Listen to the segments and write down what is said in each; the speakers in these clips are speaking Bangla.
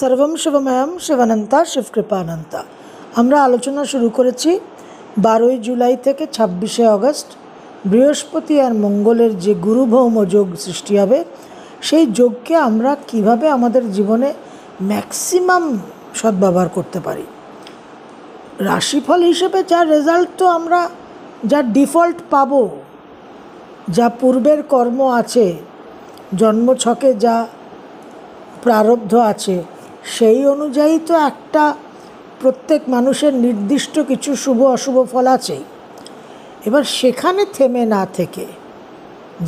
সর্বম শিবময়ম শিবানন্তা শিবকৃপানন্তা আমরা আলোচনা শুরু করেছি বারোই জুলাই থেকে ছাব্বিশে অগস্ট বৃহস্পতি আর মঙ্গলের যে গুরুভৌম যোগ সৃষ্টি হবে সেই যোগকে আমরা কিভাবে আমাদের জীবনে ম্যাক্সিমাম সদ্ব্যবহার করতে পারি রাশিফল হিসেবে যা রেজাল্ট তো আমরা যা ডিফল্ট পাব যা পূর্বের কর্ম আছে জন্ম ছকে যা প্রারব্ধ আছে সেই অনুযায়ী তো একটা প্রত্যেক মানুষের নির্দিষ্ট কিছু শুভ অশুভ ফল আছেই এবার সেখানে থেমে না থেকে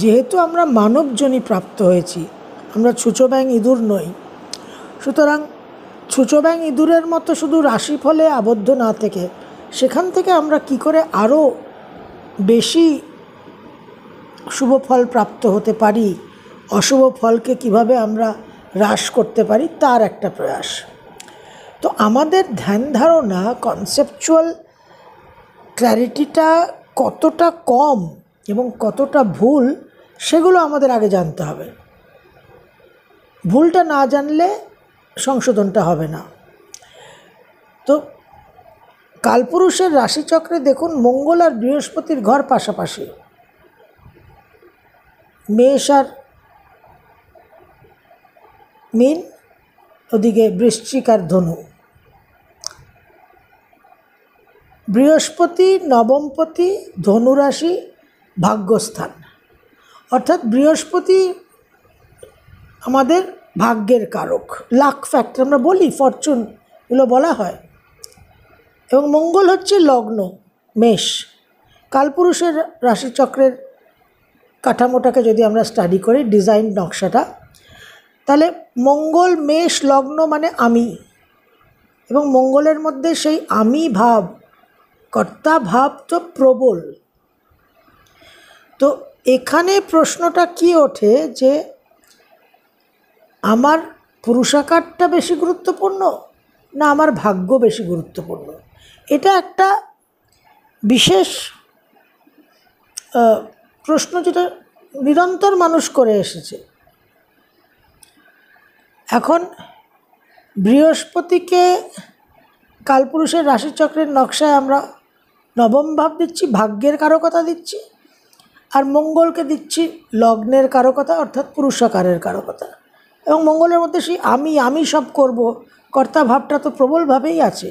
যেহেতু আমরা মানবজনী প্রাপ্ত হয়েছি আমরা ছুঁচো ব্যাং ইঁদুর নই সুতরাং ছুঁচো ব্যাং ইঁদুরের মতো শুধু রাশিফলে আবদ্ধ না থেকে সেখান থেকে আমরা কি করে আরও বেশি শুভ ফল প্রাপ্ত হতে পারি অশুভ ফলকে কিভাবে আমরা হ্রাস করতে পারি তার একটা প্রয়াস তো আমাদের ধ্যান ধারণা কনসেপচুয়াল ক্ল্যারিটিটা কতটা কম এবং কতটা ভুল সেগুলো আমাদের আগে জানতে হবে ভুলটা না জানলে সংশোধনটা হবে না তো কালপুরুষের রাশিচক্রে দেখুন মঙ্গল আর বৃহস্পতির ঘর পাশাপাশি মেষ আর মিন ওদিকে বৃশ্চিক আর ধনু বৃহস্পতি নবমপতি ধনুরাশি ভাগ্যস্থান অর্থাৎ বৃহস্পতি আমাদের ভাগ্যের কারক লাক ফ্যাক্টর আমরা বলি ফরচুন এগুলো বলা হয় এবং মঙ্গল হচ্ছে লগ্ন মেষ কালপুরুষের রাশিচক্রের কাঠামোটাকে যদি আমরা স্টাডি করি ডিজাইন নকশাটা তাহলে মঙ্গল মেষ লগ্ন মানে আমি এবং মঙ্গলের মধ্যে সেই আমি ভাব কর্তা ভাব তো প্রবল তো এখানে প্রশ্নটা কি ওঠে যে আমার পুরুষাকারটা বেশি গুরুত্বপূর্ণ না আমার ভাগ্য বেশি গুরুত্বপূর্ণ এটা একটা বিশেষ প্রশ্ন যেটা নিরন্তর মানুষ করে এসেছে এখন বৃহস্পতিকে কালপুরুষের রাশিচক্রের নকশায় আমরা নবম ভাব দিচ্ছি ভাগ্যের কারকতা দিচ্ছি আর মঙ্গলকে দিচ্ছি লগ্নের কারকতা অর্থাৎ পুরুষাকারের কারকতা এবং মঙ্গলের মধ্যে সেই আমি আমি সব করব কর্তা ভাবটা তো প্রবলভাবেই আছে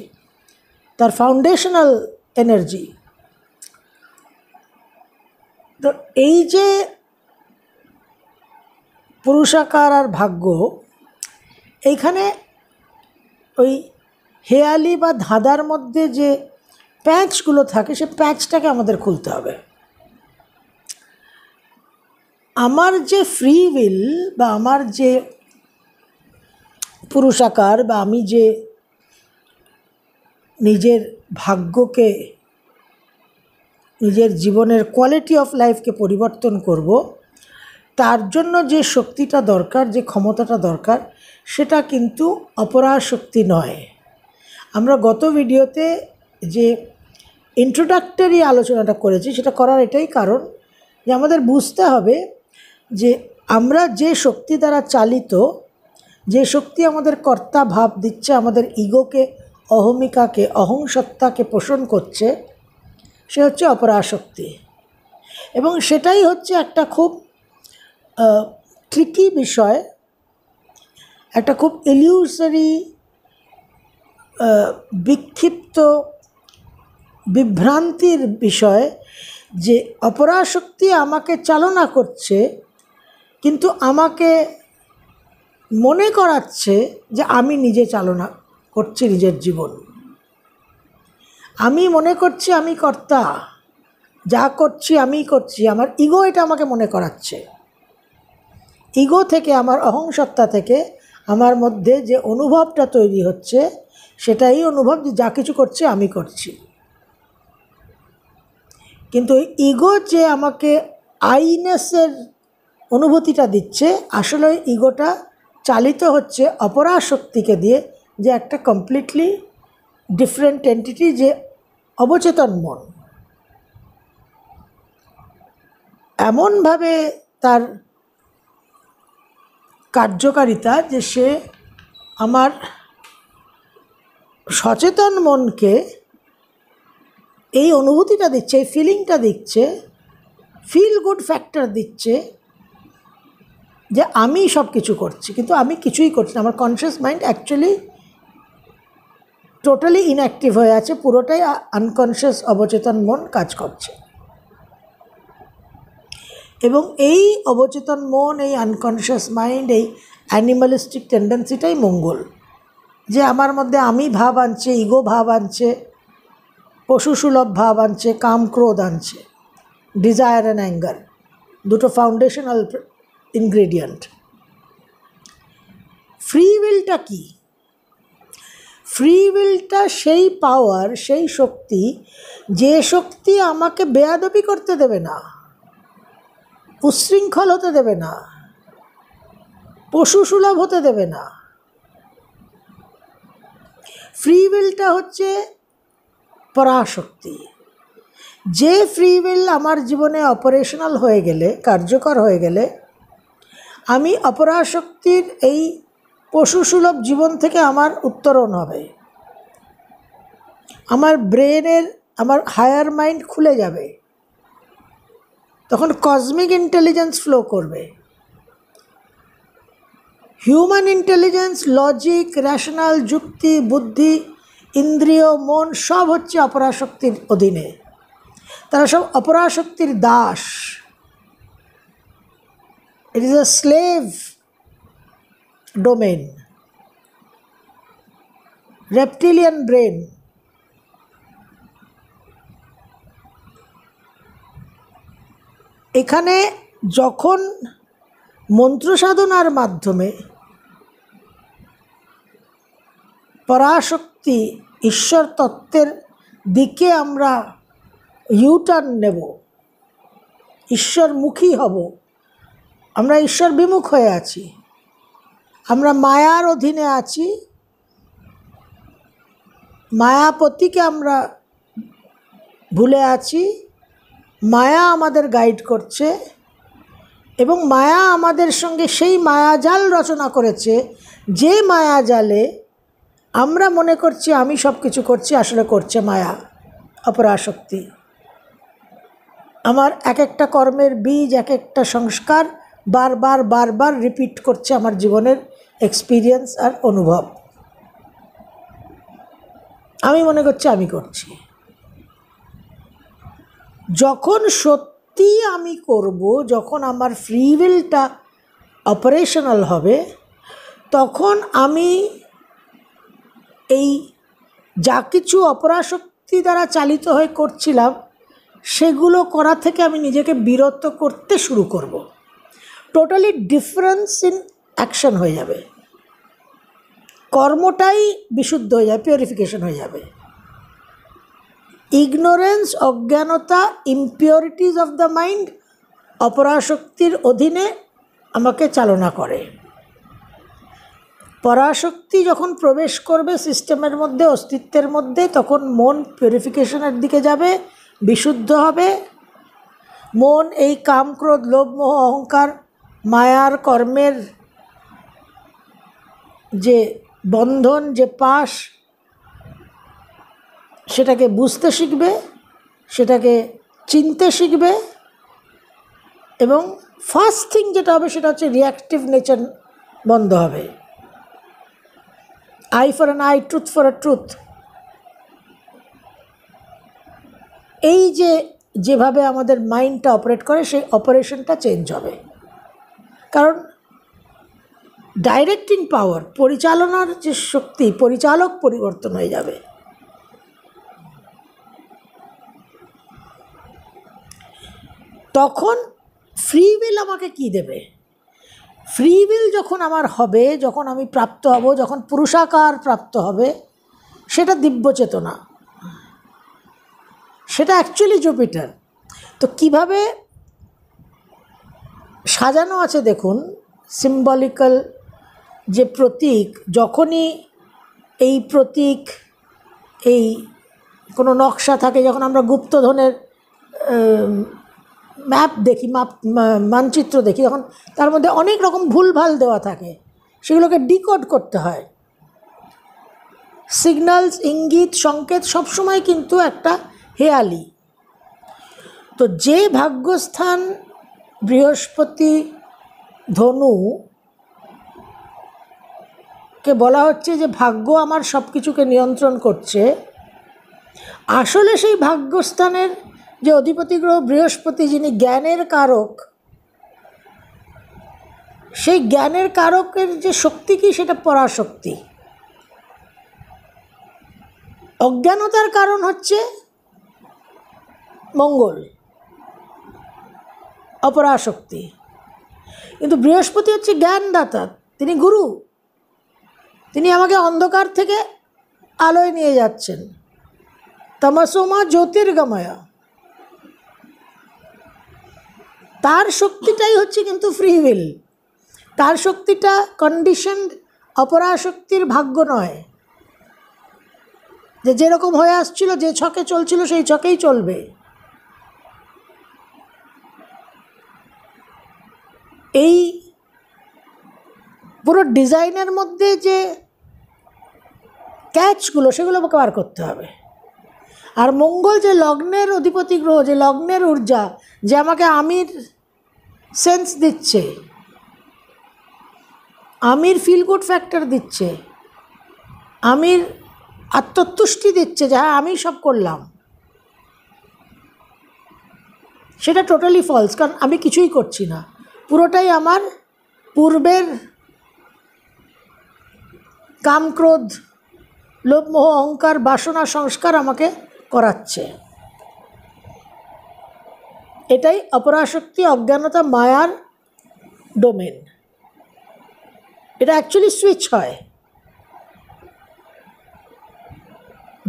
তার ফাউন্ডেশনাল এনার্জি তো এই যে পুরুষাকার আর ভাগ্য এইখানে ওই হেয়ালি বা ধাঁধার মধ্যে যে প্যাঁচগুলো থাকে সে প্যাঁচটাকে আমাদের খুলতে হবে আমার যে ফ্রি উইল বা আমার যে পুরুষাকার বা আমি যে নিজের ভাগ্যকে নিজের জীবনের কোয়ালিটি অফ লাইফকে পরিবর্তন করব তার জন্য যে শক্তিটা দরকার যে ক্ষমতাটা দরকার সেটা কিন্তু অপরাশক্তি নয় আমরা গত ভিডিওতে যে ইন্ট্রোডাক্টরি আলোচনাটা করেছি সেটা করার এটাই কারণ যে আমাদের বুঝতে হবে যে আমরা যে শক্তি দ্বারা চালিত যে শক্তি আমাদের কর্তা ভাব দিচ্ছে আমাদের ইগোকে অহমিকাকে অহংসত্তাকে পোষণ করছে সে হচ্ছে অপরাশক্তি এবং সেটাই হচ্ছে একটা খুব ট্রিকি বিষয় একটা খুব এলিউসারি বিক্ষিপ্ত বিভ্রান্তির বিষয় যে অপরাশক্তি আমাকে চালনা করছে কিন্তু আমাকে মনে করাচ্ছে যে আমি নিজে চালনা করছি নিজের জীবন আমি মনে করছি আমি কর্তা যা করছি আমি করছি আমার ইগো এটা আমাকে মনে করাচ্ছে ইগো থেকে আমার অহংসত্তা থেকে আমার মধ্যে যে অনুভবটা তৈরি হচ্ছে সেটাই অনুভব যে যা কিছু করছে আমি করছি কিন্তু ইগো যে আমাকে আইনেসের অনুভূতিটা দিচ্ছে আসলে ইগোটা চালিত হচ্ছে অপরাশক্তিকে দিয়ে যে একটা কমপ্লিটলি ডিফারেন্ট এন্টিটি যে অবচেতন মন এমনভাবে তার কার্যকারিতা যে সে আমার সচেতন মনকে এই অনুভূতিটা দিচ্ছে এই ফিলিংটা দিচ্ছে ফিল গুড ফ্যাক্টর দিচ্ছে যে আমি সব কিছু করছি কিন্তু আমি কিছুই করছি না আমার conscious mind actually totally inactive হয়ে আছে পুরোটাই আনকনসিয়াস অবচেতন মন কাজ করছে এবং এই অবচেতন মন এই আনকনশিয়াস মাইন্ড এই অ্যানিমালিস্টিক টেন্ডেন্সিটাই মঙ্গল যে আমার মধ্যে আমি ভাব আনছে ইগো ভাব আনছে পশুসুলভ ভাব আনছে কাম ক্রোধ আনছে ডিজায়ার অ্যান্ড অ্যাঙ্গার দুটো ফাউন্ডেশনাল ইনগ্রেডিয়েন্ট ফ্রি উইলটা কী ফ্রি উইলটা সেই পাওয়ার সেই শক্তি যে শক্তি আমাকে বেয়াদবি করতে দেবে না উশৃঙ্খল হতে দেবে না পশু সুলভ হতে দেবে না ফ্রি উইলটা হচ্ছে পরাশক্তি যে ফ্রি উইল আমার জীবনে অপারেশনাল হয়ে গেলে কার্যকর হয়ে গেলে আমি অপরাশক্তির এই পশু সুলভ জীবন থেকে আমার উত্তরণ হবে আমার ব্রেনের আমার হায়ার মাইন্ড খুলে যাবে তখন কসমিক ইন্টেলিজেন্স ফ্লো করবে হিউম্যান ইন্টেলিজেন্স লজিক র্যাশনাল যুক্তি বুদ্ধি ইন্দ্রিয় মন সব হচ্ছে অপরাশক্তির অধীনে তারা সব অপরাশক্তির দাস it is a slave domain reptilian brain এখানে যখন মন্ত্র সাধনার মাধ্যমে পরাশক্তি ঈশ্বর তত্ত্বের দিকে আমরা ইউটার্ন নেব ঈশ্বরমুখী হব আমরা ঈশ্বর বিমুখ হয়ে আছি আমরা মায়ার অধীনে আছি মায়াপতিকে আমরা ভুলে আছি মায়া আমাদের গাইড করছে এবং মায়া আমাদের সঙ্গে সেই মায়াজাল রচনা করেছে যে মায়াজালে আমরা মনে করছি আমি সব কিছু করছি আসলে করছে মায়া অপরাশক্তি আমার এক একটা কর্মের বীজ এক একটা সংস্কার বারবার বারবার রিপিট করছে আমার জীবনের এক্সপিরিয়েন্স আর অনুভব আমি মনে করছি আমি করছি যখন সত্যি আমি করব যখন আমার ফ্রি উইলটা অপারেশনাল হবে তখন আমি এই যা কিছু অপরাশক্তি দ্বারা চালিত হয়ে করছিলাম সেগুলো করা থেকে আমি নিজেকে বিরত করতে শুরু করব। টোটালি ডিফারেন্স ইন অ্যাকশন হয়ে যাবে কর্মটাই বিশুদ্ধ হয়ে যাবে পিউরিফিকেশন হয়ে যাবে ইগনোরেন্স অজ্ঞানতা ইম্পিওরিটিস অফ দ্য মাইন্ড অপরাশক্তির অধীনে আমাকে চালনা করে পরাশক্তি যখন প্রবেশ করবে সিস্টেমের মধ্যে অস্তিত্বের মধ্যে তখন মন পিউরিফিকেশনের দিকে যাবে বিশুদ্ধ হবে মন এই কামক্রোধ লোভমোহ লোভ অহংকার মায়ার কর্মের যে বন্ধন যে পাশ সেটাকে বুঝতে শিখবে সেটাকে চিনতে শিখবে এবং ফার্স্ট থিং যেটা হবে সেটা হচ্ছে রিয়াক্টিভ নেচার বন্ধ হবে eye for an eye truth for a truth এই যে যেভাবে আমাদের মাইন্ডটা অপারেট করে সেই অপারেশনটা চেঞ্জ হবে কারণ ডাইরেক্টিং পাওয়ার পরিচালনার যে শক্তি পরিচালক পরিবর্তন হয়ে যাবে তখন ফ্রি উইল আমাকে কি দেবে ফ্রি উইল যখন আমার হবে যখন আমি প্রাপ্ত হব যখন পুরুষাকার প্রাপ্ত হবে সেটা দিব্য চেতনা সেটা অ্যাকচুয়ালি জুপিটার তো কিভাবে সাজানো আছে দেখুন সিম্বলিক্যাল যে প্রতীক যখনই এই প্রতীক এই কোনো নকশা থাকে যখন আমরা গুপ্তধনের ম্যাপ দেখি মাপ মানচিত্র দেখি তখন তার মধ্যে অনেক রকম ভুলভাল দেওয়া থাকে সেগুলোকে ডিকোড করতে হয় সিগনালস ইঙ্গিত সংকেত সবসময় কিন্তু একটা হেয়ালি তো যে ভাগ্যস্থান বৃহস্পতি ধনু কে বলা হচ্ছে যে ভাগ্য আমার সব কিছুকে নিয়ন্ত্রণ করছে আসলে সেই ভাগ্যস্থানের যে অধিপতি গ্রহ বৃহস্পতি যিনি জ্ঞানের কারক সেই জ্ঞানের কারকের যে শক্তি কি সেটা পরাশক্তি অজ্ঞানতার কারণ হচ্ছে মঙ্গল অপরাশক্তি কিন্তু বৃহস্পতি হচ্ছে জ্ঞানদাতা তিনি গুরু তিনি আমাকে অন্ধকার থেকে আলোয় নিয়ে যাচ্ছেন তমসোমা জ্যোতির্গময়া তার শক্তিটাই হচ্ছে কিন্তু ফ্রি উইল তার শক্তিটা কন্ডিশন অপরাশক্তির ভাগ্য নয় যে যেরকম হয়ে আসছিল যে ছকে চলছিল সেই ছকেই চলবে এই পুরো ডিজাইনের মধ্যে যে ক্যাচগুলো সেগুলো আমাকে বার করতে হবে আর মঙ্গল যে লগ্নের অধিপতি গ্রহ যে লগ্নের ঊর্জা যে আমাকে আমির সেন্স দিচ্ছে আমির ফিল গুড ফ্যাক্টর দিচ্ছে আমির আত্মতুষ্টি দিচ্ছে যা হ্যাঁ, আমি সব করলাম সেটা টোটালি ফলস কারণ আমি কিছুই করছি না পুরোটাই আমার পূর্বের কামক্রোধ লোভমোহ অহংকার বাসনা সংস্কার আমাকে করাচ্ছে এটাই অপরাশক্তি অজ্ঞানতা মায়ার ডোমেন এটা অ্যাকচুয়ালি সুইচ হয়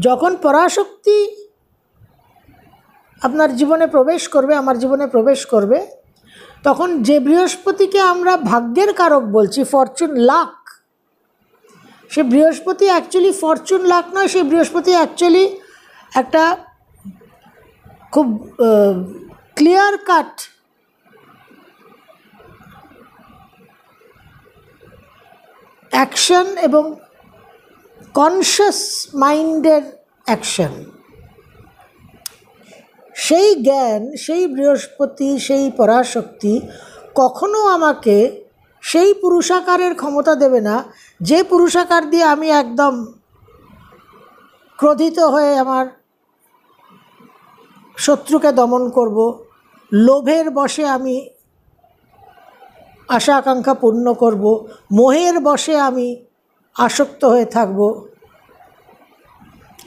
যখন পরাশক্তি আপনার জীবনে প্রবেশ করবে আমার জীবনে প্রবেশ করবে তখন যে বৃহস্পতিকে আমরা ভাগ্যের কারক বলছি ফরচুন লাক সে বৃহস্পতি অ্যাকচুয়ালি ফরচুন লাক নয় সে বৃহস্পতি অ্যাকচুয়ালি একটা খুব ক্লিয়ার কাট অ্যাকশন এবং কনশাস মাইন্ডের অ্যাকশন সেই জ্ঞান সেই বৃহস্পতি সেই পরাশক্তি কখনো আমাকে সেই পুরুষাকারের ক্ষমতা দেবে না যে পুরুষাকার দিয়ে আমি একদম ক্রোধিত হয়ে আমার শত্রুকে দমন করব লোভের বসে আমি আশা আকাঙ্ক্ষা পূর্ণ করব মোহের বসে আমি আসক্ত হয়ে থাকব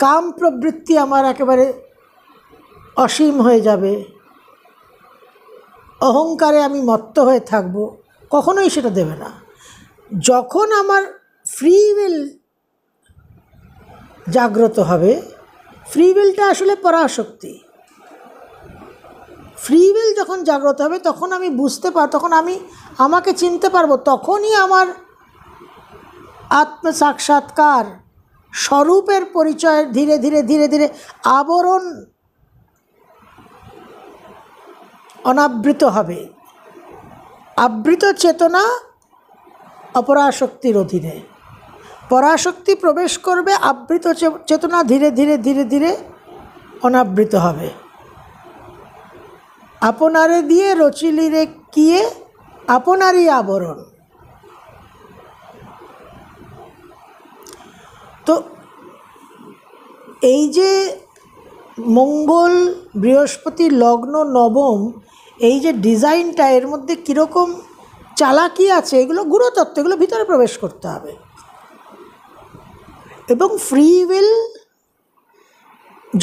কাম প্রবৃত্তি আমার একেবারে অসীম হয়ে যাবে অহংকারে আমি মত্ত হয়ে থাকব কখনোই সেটা দেবে না যখন আমার ফ্রি উইল জাগ্রত হবে ফ্রি উইলটা আসলে পরাশক্তি ফ্রি উইল যখন জাগ্রত হবে তখন আমি বুঝতে পার তখন আমি আমাকে চিনতে পারবো তখনই আমার আত্মসাক্ষাৎকার স্বরূপের পরিচয় ধীরে ধীরে ধীরে ধীরে আবরণ অনাবৃত হবে আবৃত চেতনা অপরাশক্তির অধীনে পরাশক্তি প্রবেশ করবে আবৃত চেতনা ধীরে ধীরে ধীরে ধীরে অনাবৃত হবে আপনারে দিয়ে রচিলি রে কিয়ে আপনারই আবরণ তো এই যে মঙ্গল বৃহস্পতি লগ্ন নবম এই যে ডিজাইনটা এর মধ্যে কীরকম চালাকি আছে এগুলো গুরুতত্ত্ব এগুলো ভিতরে প্রবেশ করতে হবে এবং ফ্রি উইল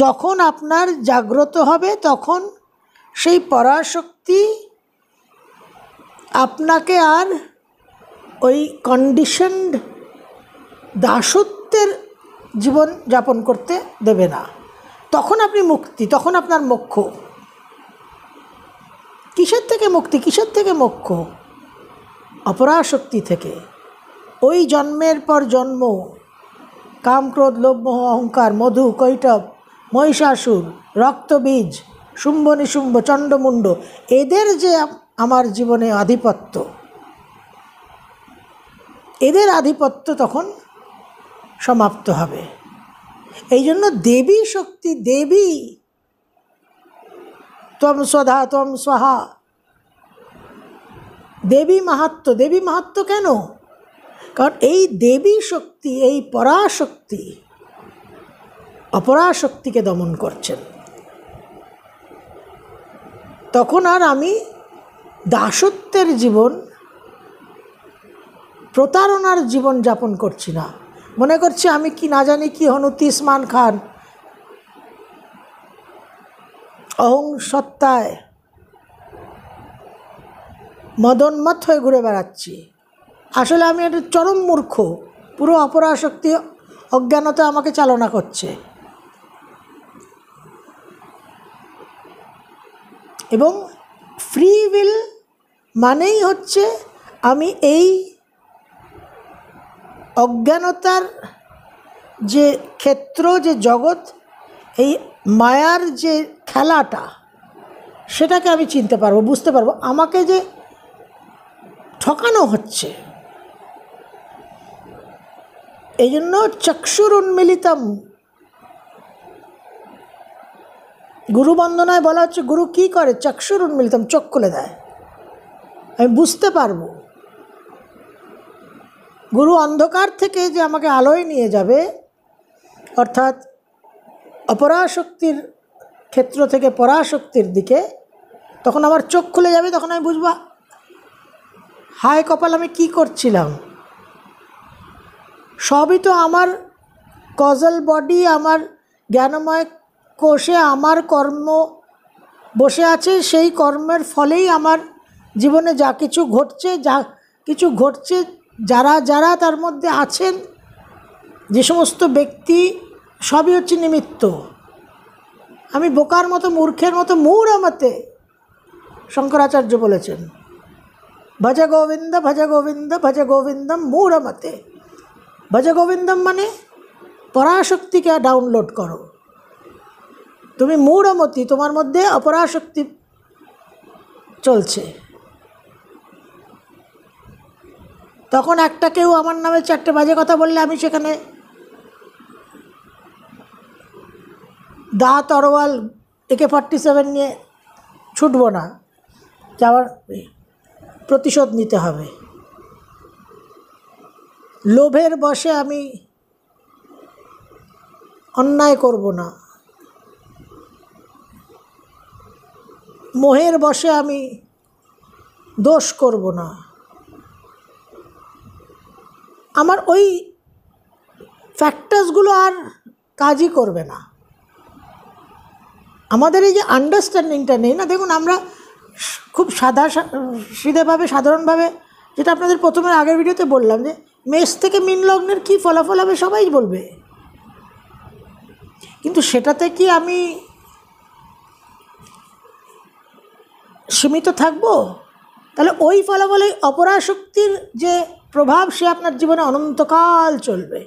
যখন আপনার জাগ্রত হবে তখন সেই পরাশক্তি আপনাকে আর ওই কন্ডিশনড দাসত্বের জীবন যাপন করতে দেবে না তখন আপনি মুক্তি তখন আপনার মোক্ষ কিসের থেকে মুক্তি কিসের থেকে মোক্ষ অপরাশক্তি থেকে ওই জন্মের পর জন্ম কামক্রোধ লোভ অহংকার মধু কৈটব মহিষাসুর রক্তবীজ শুম্ভ নিশুম্ভ চণ্ডমুণ্ড এদের যে আমার জীবনে আধিপত্য এদের আধিপত্য তখন সমাপ্ত হবে এই জন্য দেবী শক্তি দেবী তম স্বধা তম স্বহা দেবী মাহাত্ম দেবী মাহাত্ম কেন কারণ এই দেবী শক্তি এই পরাশক্তি অপরাশক্তিকে দমন করছেন তখন আর আমি দাসত্বের জীবন প্রতারণার জীবন যাপন করছি না মনে করছি আমি কি না জানি কি হনুতি তিসমান খান অহং সত্তায় মদনমত হয়ে ঘুরে বেড়াচ্ছি আসলে আমি একটা চরম মূর্খ পুরো অপরাশক্তি অজ্ঞানতা আমাকে চালনা করছে এবং ফ্রি উইল মানেই হচ্ছে আমি এই অজ্ঞানতার যে ক্ষেত্র যে জগৎ এই মায়ার যে খেলাটা সেটাকে আমি চিনতে পারবো বুঝতে পারবো আমাকে যে ঠকানো হচ্ছে এই জন্য চক্ষুর উন্মিলিতম গুরু বন্দনায় বলা হচ্ছে গুরু কি করে চক্ষুর উন্মিলিতম চোখ খুলে দেয় আমি বুঝতে পারবো গুরু অন্ধকার থেকে যে আমাকে আলোয় নিয়ে যাবে অর্থাৎ অপরাশক্তির ক্ষেত্র থেকে পরাশক্তির দিকে তখন আমার চোখ খুলে যাবে তখন আমি বুঝব হায় কপাল আমি কি করছিলাম সবই তো আমার কজল বডি আমার জ্ঞানময় কোষে আমার কর্ম বসে আছে সেই কর্মের ফলেই আমার জীবনে যা কিছু ঘটছে যা কিছু ঘটছে যারা যারা তার মধ্যে আছেন যে সমস্ত ব্যক্তি সবই হচ্ছে নিমিত্ত আমি বোকার মতো মূর্খের মতো মূর আমাতে শঙ্করাচার্য বলেছেন ভজ গোবিন্দ ভজ গোবিন্দ ভজ গোবিন্দম আমাতে ভজ গোবিন্দম মানে পরাশক্তিকে ডাউনলোড করো তুমি মূঢ়মতি তোমার মধ্যে অপরাশক্তি চলছে তখন একটা কেউ আমার নামে চারটে বাজে কথা বললে আমি সেখানে দা তরোয়াল একে ফর্টি সেভেন নিয়ে ছুটব না যাওয়ার প্রতিশোধ নিতে হবে লোভের বসে আমি অন্যায় করব না মোহের বসে আমি দোষ করব না আমার ওই ফ্যাক্টার্সগুলো আর কাজই করবে না আমাদের এই যে আন্ডারস্ট্যান্ডিংটা নেই না দেখুন আমরা খুব সাদা সিধেভাবে সাধারণভাবে যেটা আপনাদের প্রথমের আগের ভিডিওতে বললাম যে মেষ থেকে মিন লগ্নের কী ফলাফল হবে সবাই বলবে কিন্তু সেটাতে কি আমি সীমিত থাকবো তাহলে ওই ফলাফলে অপরাশক্তির যে প্রভাব সে আপনার জীবনে অনন্তকাল চলবে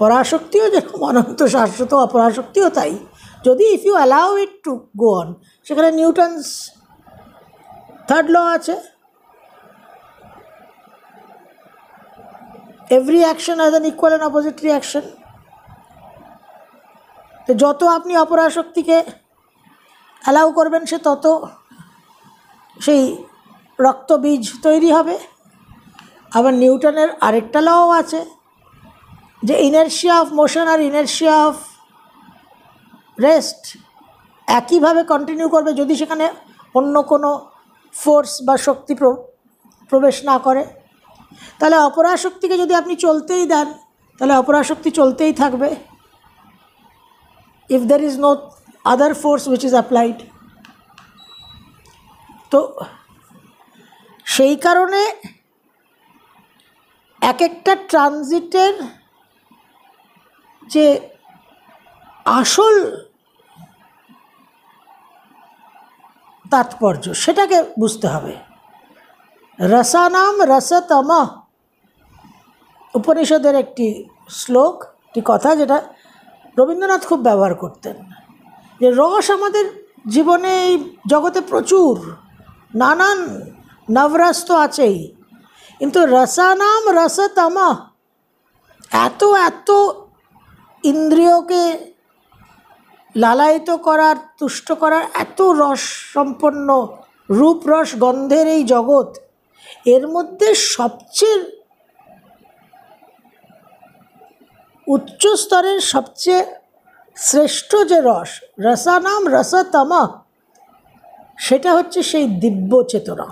পরাশক্তিও যেরকম অনন্ত শাশ্বত অপরাশক্তিও তাই যদি if you allow it to go on সেখানে নিউটনস থার্ড ল আছে every action as an equal and opposite reaction তো যত আপনি অপরাশক্তিকে অ্যালাউ করবেন সে তত সেই রক্তবীজ তৈরি হবে আবার নিউটনের আরেকটা লও আছে যে ইনার্শিয়া অফ মোশন আর ইনার্শিয়া অফ রেস্ট একইভাবে কন্টিনিউ করবে যদি সেখানে অন্য কোনো ফোর্স বা শক্তি প্রবেশ না করে তাহলে অপরাশক্তিকে যদি আপনি চলতেই দেন তাহলে অপরাশক্তি চলতেই থাকবে if there is no other force which is applied তো সেই কারণে এক একটা ট্রানজিটের যে আসল তাৎপর্য সেটাকে বুঝতে হবে রসানাম রসতম উপনিষদের একটি শ্লোক একটি কথা যেটা রবীন্দ্রনাথ খুব ব্যবহার করতেন যে রস আমাদের জীবনে এই জগতে প্রচুর নানান নবরাস তো আছেই কিন্তু রসানাম রসতমা এত এত ইন্দ্রিয়কে লালায়িত করার তুষ্ট করার এত রস সম্পন্ন রূপ রস গন্ধের এই জগৎ এর মধ্যে সবচেয়ে উচ্চ স্তরের সবচেয়ে শ্রেষ্ঠ যে রস রসানাম রসতম সেটা হচ্ছে সেই দিব্য চেতনা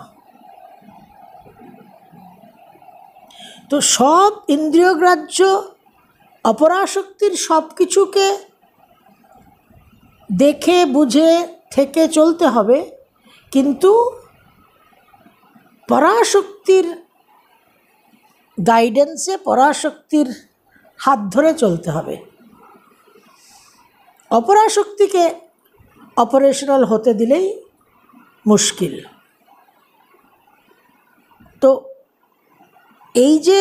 তো সব ইন্দ্রিয়গ্রাহ্য অপরাশক্তির সব কিছুকে দেখে বুঝে থেকে চলতে হবে কিন্তু পরাশক্তির গাইডেন্সে পরাশক্তির হাত ধরে চলতে হবে অপরাশক্তিকে অপারেশনাল হতে দিলেই মুশকিল তো এই যে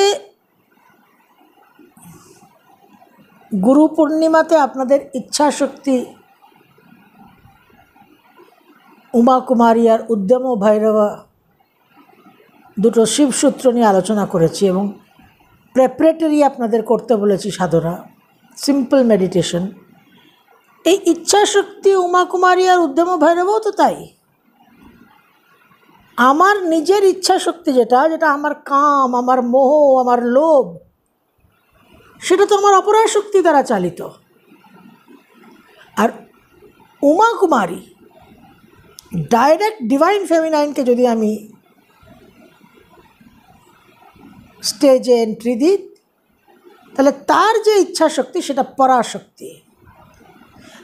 গুরু পূর্ণিমাতে আপনাদের ইচ্ছাশক্তি উমা কুমারী আর উদ্যম ভৈরবা দুটো শিবসূত্র নিয়ে আলোচনা করেছি এবং প্রেপারেটরি আপনাদের করতে বলেছি সাধনা সিম্পল মেডিটেশন এই ইচ্ছাশক্তি উমাকুমারী আর উদ্যম ভৈরবও তো তাই আমার নিজের ইচ্ছাশক্তি যেটা যেটা আমার কাম আমার মোহ আমার লোভ সেটা তো আমার অপরাধ শক্তি দ্বারা চালিত আর উমা কুমারী ডাইরেক্ট ডিভাইন ফেমিনাইনকে যদি আমি স্টেজে এন্ট্রি দিই তাহলে তার যে ইচ্ছা শক্তি সেটা পরাশক্তি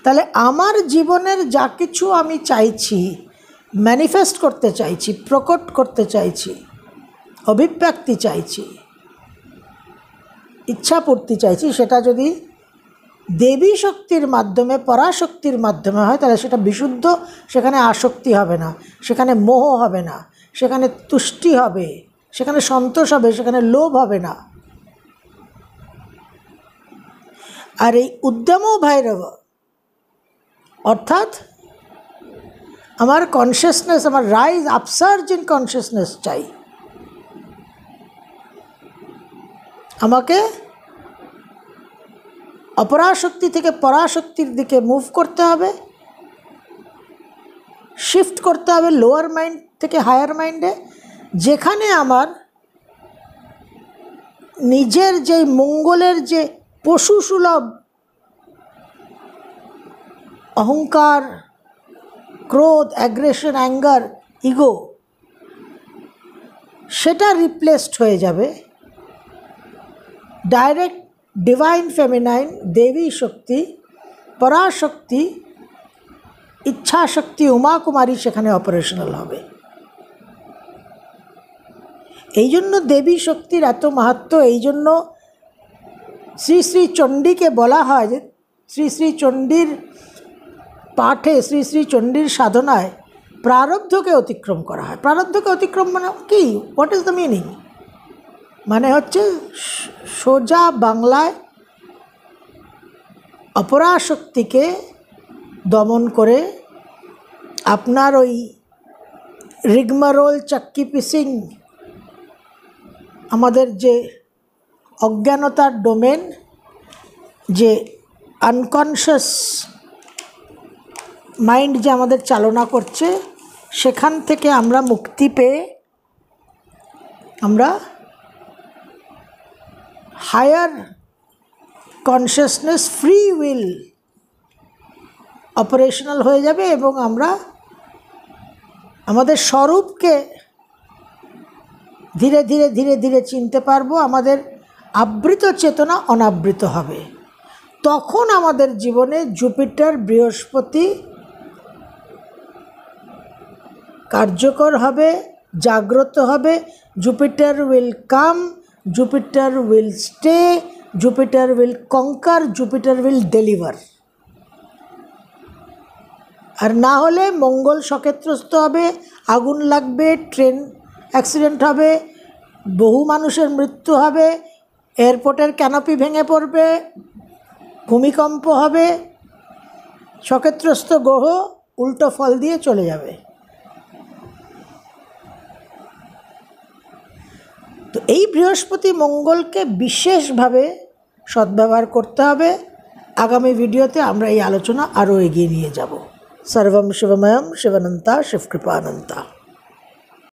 তাহলে আমার জীবনের যা কিছু আমি চাইছি ম্যানিফেস্ট করতে চাইছি প্রকট করতে চাইছি অভিব্যক্তি চাইছি ইচ্ছা পূর্তি চাইছি সেটা যদি দেবী শক্তির মাধ্যমে পরাশক্তির মাধ্যমে হয় তাহলে সেটা বিশুদ্ধ সেখানে আসক্তি হবে না সেখানে মোহ হবে না সেখানে তুষ্টি হবে সেখানে সন্তোষ হবে সেখানে লোভ হবে না আর এই উদ্যমও ভাইরব অর্থাৎ আমার কনসিয়াসনেস আমার রাইজ আপসার্জ ইন কনসিয়াসনেস চাই আমাকে অপরাশক্তি থেকে পরাশক্তির দিকে মুভ করতে হবে শিফট করতে হবে লোয়ার মাইন্ড থেকে হায়ার মাইন্ডে যেখানে আমার নিজের যে মঙ্গলের যে পশু সুলভ অহংকার ক্রোধ অ্যাগ্রেশন অ্যাঙ্গার ইগো সেটা রিপ্লেসড হয়ে যাবে ডাইরেক্ট ডিভাইন ফেমিনাইন দেবী শক্তি পরাশক্তি ইচ্ছাশক্তি উমা কুমারী সেখানে অপারেশনাল হবে এই জন্য দেবী শক্তির এত মাহাত্ম এই জন্য শ্রী শ্রী চণ্ডীকে বলা হয় যে শ্রী শ্রী চণ্ডীর পাঠে শ্রী শ্রী চণ্ডীর সাধনায় প্রারব্ধকে অতিক্রম করা হয় প্রারব্ধকে অতিক্রম মানে কি হোয়াট ইজ দ্য মিনিং মানে হচ্ছে সোজা বাংলায় অপরাশক্তিকে দমন করে আপনার ওই রিগমারোল চাক্কি পিসিং আমাদের যে অজ্ঞানতার ডোমেন যে আনকনশিয়াস মাইন্ড যে আমাদের চালনা করছে সেখান থেকে আমরা মুক্তি পেয়ে আমরা higher consciousness free will operational হয়ে যাবে এবং আমরা আমাদের স্বরূপকে ধীরে ধীরে ধীরে ধীরে চিনতে পারবো আমাদের আবৃত চেতনা অনাবৃত হবে তখন আমাদের জীবনে জুপিটার বৃহস্পতি কার্যকর হবে জাগ্রত হবে Jupiter will come Jupiter will stay Jupiter will conquer Jupiter will deliver আর না হলে মঙ্গল সকেত্রস্ত হবে আগুন লাগবে ট্রেন অ্যাক্সিডেন্ট হবে বহু মানুষের মৃত্যু হবে এয়ারপোর্টের ক্যানপি ভেঙে পড়বে ভূমিকম্প হবে সকেত্রস্ত গ্রহ উল্টো ফল দিয়ে চলে যাবে তো এই বৃহস্পতি মঙ্গলকে বিশেষভাবে সদ্ব্যবহার করতে হবে আগামী ভিডিওতে আমরা এই আলোচনা আরও এগিয়ে নিয়ে যাব সর্বম শিবময়ম শিবানন্তা শিবকৃপানন্তা